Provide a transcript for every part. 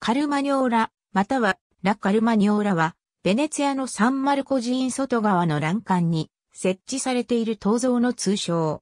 カルマニョーラ、またはラ・カルマニョーラは、ベネツィアのサンマルコ寺院外側の欄干に設置されている陶像の通称。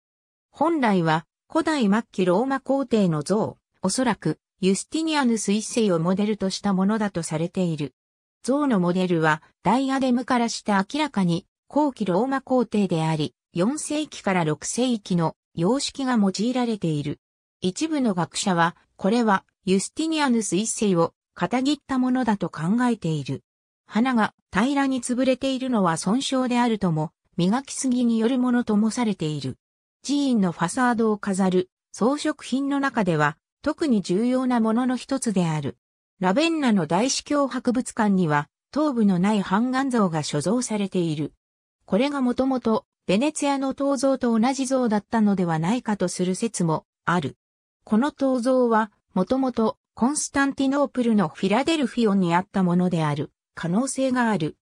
本来は古代末期ローマ皇帝の像、おそらくユスティニアヌス一世をモデルとしたものだとされている。像のモデルはダイアデムからして明らかに後期ローマ皇帝であり、4世紀から6世紀の様式が用いられている。一部の学者はこれはユスティニアヌス一世を片切ったものだと考えている。花が平らに潰れているのは損傷であるとも、磨きすぎによるものともされている。寺院のファサードを飾る装飾品の中では特に重要なものの一つである。ラベンナの大司教博物館には頭部のない半眼像が所蔵されている。これがもともとベネツィアの銅像と同じ像だったのではないかとする説もある。この銅像は、もともとコンスタンティノープルのフィラデルフィオにあったものである可能性がある。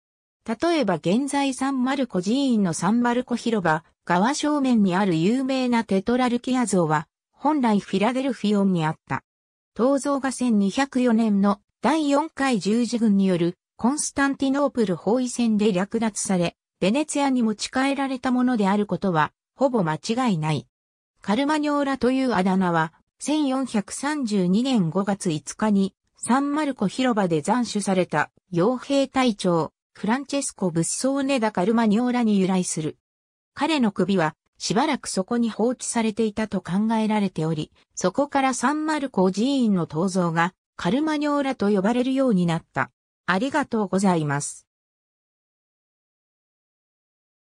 例えば現在サンマルコ寺院のサンマルコ広場、側正面にある有名なテトラルキア像は、本来フィラデルフィオンにあった。銅像が1204年の第4回十字軍によるコンスタンティノープル包囲戦で略奪され、ベネツィアに持ち帰られたものであることは、ほぼ間違いない。カルマニョーラというあだ名は、1432年5月5日にサンマルコ広場で斬首された傭兵隊長、フランチェスコ・ブッソーネダ・カルマニョーラに由来する。彼の首はしばらくそこに放置されていたと考えられており、そこからサンマルコ寺院の銅像がカルマニョーラと呼ばれるようになった。ありがとうございます。